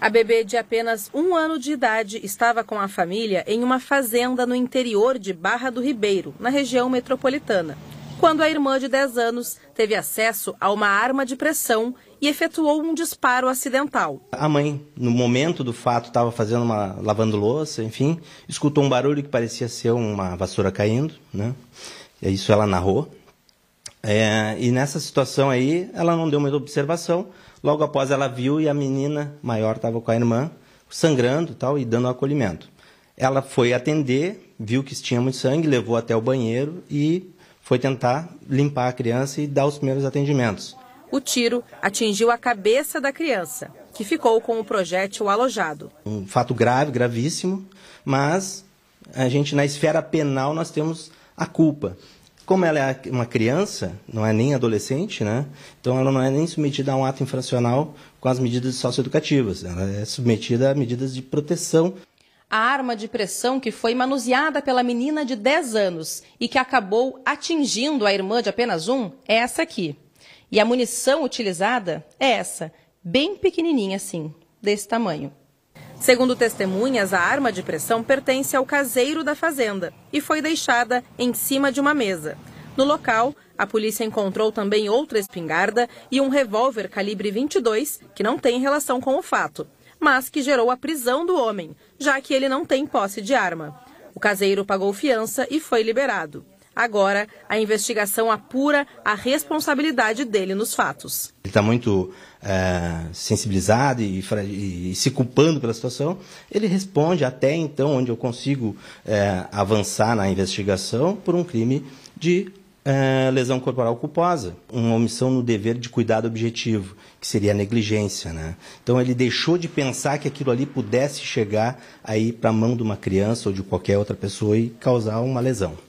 A bebê de apenas um ano de idade estava com a família em uma fazenda no interior de Barra do Ribeiro, na região metropolitana, quando a irmã de 10 anos teve acesso a uma arma de pressão e efetuou um disparo acidental. A mãe, no momento do fato, estava fazendo uma lavando louça, enfim, escutou um barulho que parecia ser uma vassoura caindo, né? Isso ela narrou. É, e nessa situação aí, ela não deu muita observação. Logo após ela viu e a menina maior estava com a irmã, sangrando tal, e dando acolhimento. Ela foi atender, viu que tinha muito sangue, levou até o banheiro e foi tentar limpar a criança e dar os primeiros atendimentos. O tiro atingiu a cabeça da criança, que ficou com o projétil alojado. Um fato grave, gravíssimo, mas a gente na esfera penal nós temos a culpa como ela é uma criança, não é nem adolescente, né? Então ela não é nem submetida a um ato infracional com as medidas socioeducativas. Ela é submetida a medidas de proteção. A arma de pressão que foi manuseada pela menina de 10 anos e que acabou atingindo a irmã de apenas um é essa aqui. E a munição utilizada é essa, bem pequenininha assim, desse tamanho. Segundo testemunhas, a arma de pressão pertence ao caseiro da fazenda e foi deixada em cima de uma mesa. No local, a polícia encontrou também outra espingarda e um revólver calibre 22, que não tem relação com o fato, mas que gerou a prisão do homem, já que ele não tem posse de arma. O caseiro pagou fiança e foi liberado. Agora, a investigação apura a responsabilidade dele nos fatos. Ele está muito é, sensibilizado e, e, se culpando pela situação. Ele responde até então, onde eu consigo é, avançar na investigação, por um crime de é, lesão corporal culposa, uma omissão no dever de cuidado objetivo, que seria a negligência. Né? Então ele deixou de pensar que aquilo ali pudesse chegar aí para a mão de uma criança ou de qualquer outra pessoa e causar uma lesão.